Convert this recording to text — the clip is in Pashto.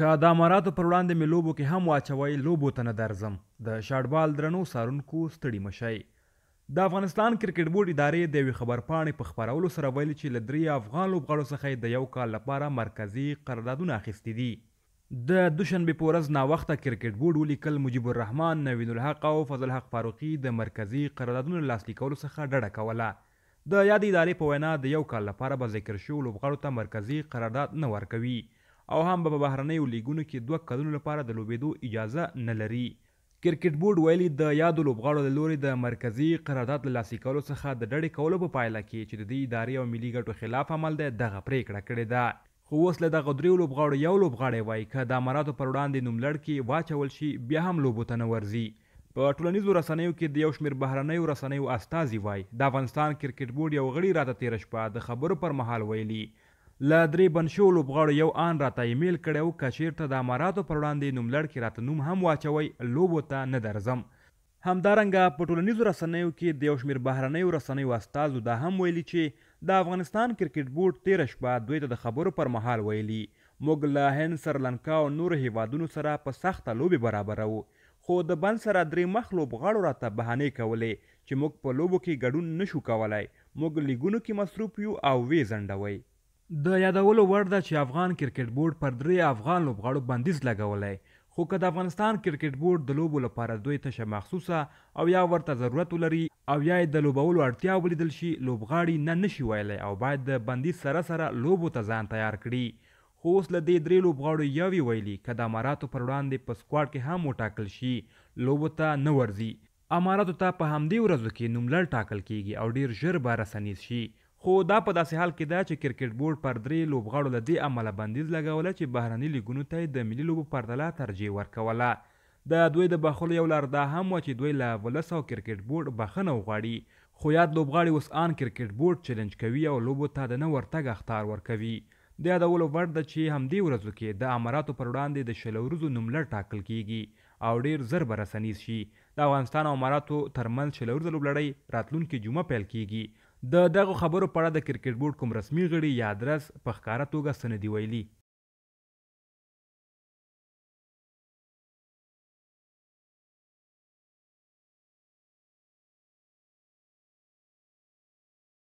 که د اماراتو پر وړاندې مې لوبو کې هم واچوئ لوبو ته نه درځم د شاټبال درنو سارونکو ستړي مشئ د افغانستان کرکټ بورډ ادارې د یوې خبرپاڼې په خپرولو سره ویلي چې له درې افغان لوبغاړو څخه د یو کال لپاره مرکزی قراردادونه اخیستي دي د دوشنبې په ورځ ناوخته کرکټ بورډ ولیکل مجیب الرحمن نوین الحق او فضل الحق فاروقي د مرکزی قراردادونو لاسلیکولو څخه ډډه کوله د یادې ادارې په وینا د یو کال لپاره به ذکر شو لوبغاړو ته مرکزی قرارداد نه ورکوي او هم به په بهرنیو لیګونو کې دوه کلونو لپاره د لوبېدو اجازه نه لري کرکټ بورډ ویلي د یادو لوبغاړو د لوري د مرکزی قرارداد له لاسلیک کولو څخه د ډډې کولو په پایله کې چې د دې ادارې او ملي ګټو خلاف عمل دی دغه پریکړه کړې ده خو اوس له دغه دریو لوبغاړو یو لوبغاړی وایي که د اماراتو پر وړاندې نوملړ کې واچول شي بیا هم لوبو ته نه ورځي په ټولنیزو رسنیو کې د یو شمیر بهرنیو رسنیو استازي وای د افغانستان کرکټ بورډ یو غړي راته تیر شپه د خبرو پر مهال ویلي ل درې بنشو لوبغاړو یو آن راته ایمیل کړو کشیر ته د اماراتو پر وړاندې نوملړ کې راته نوم هم واچوي لوبو ته نه درځم همدارنګه په ټولنیزو رسنیو کې د یو شمیر بهرنیو رسنیو استازو دا هم ویلي چې د افغانستان کرکټ بورډ تیره شپه دوی ته د خبرو پر مهال ویلي موږ له هند سرلنکا او نور هیوادونو سره په سخته لوبې برابرو خو د بند سره درې مخ لوبغاړو راته بهانې کولې چې موږ په لوبو کې ګډون نشو کولای موږ لیګونو کې مصروف یو او وې ځنډوئ د یادولو وړ ده چې افغان کرکټ بورډ پر درې افغان لوبغاړو بندیز لګولی خو که د افغانستان کرکټ بورډ د لوبو لپاره دوی تشه مخصوصه او یا ورته ضرورت ولري او یا د لوبولو اړتیا ولیدل شي لوبغاړي نه نشي ویلی او باید د بندیز سره سره لوبو ته ځان تیار کړي خو اوس له دې درې لوبغاړو یوې ویلي که د اماراتو پر وړاندې په سکواډ کې هم وټاکل شي لوبو ته نه ورځي اماراتو ته په همدې ورځو کې نوملړ ټاکل کیږي او ډیر ژر به رسنیز شي خو دا په داسې حال کې ده چې کرکټ بورډ پر درې لوبغاړو له دې امله بندیز لګوله چې بهرني لیګونو ته د ملي لوبو پرتله ترجیح ورکوله د دوی د بخلو یو لار دا هم وه چې دوی له ولسو کرکټ بورډ بخښنه وغواړي خو یاد لوبغاړي اوس آن کرکټ بورډ چیلنج کوي او لوبو ته د نه ورتګ اختار ورکوي د یادولو وړ ده چې همدې ورځو کې د اماراتو پر وړاندې د شلو ورځو نوملړ ټاکل کیږي او ډیر زر به رسنیز شي د افغانستان او اماراتو ترمنځ شلو ورځه لوبلړۍ راتلونکې جمعه پیل کیږي د دغو خبرو په اړه د کرکټ بورډ کوم رسمي غړي یا ادرس په ښکاره توګه څه نه دي ویلي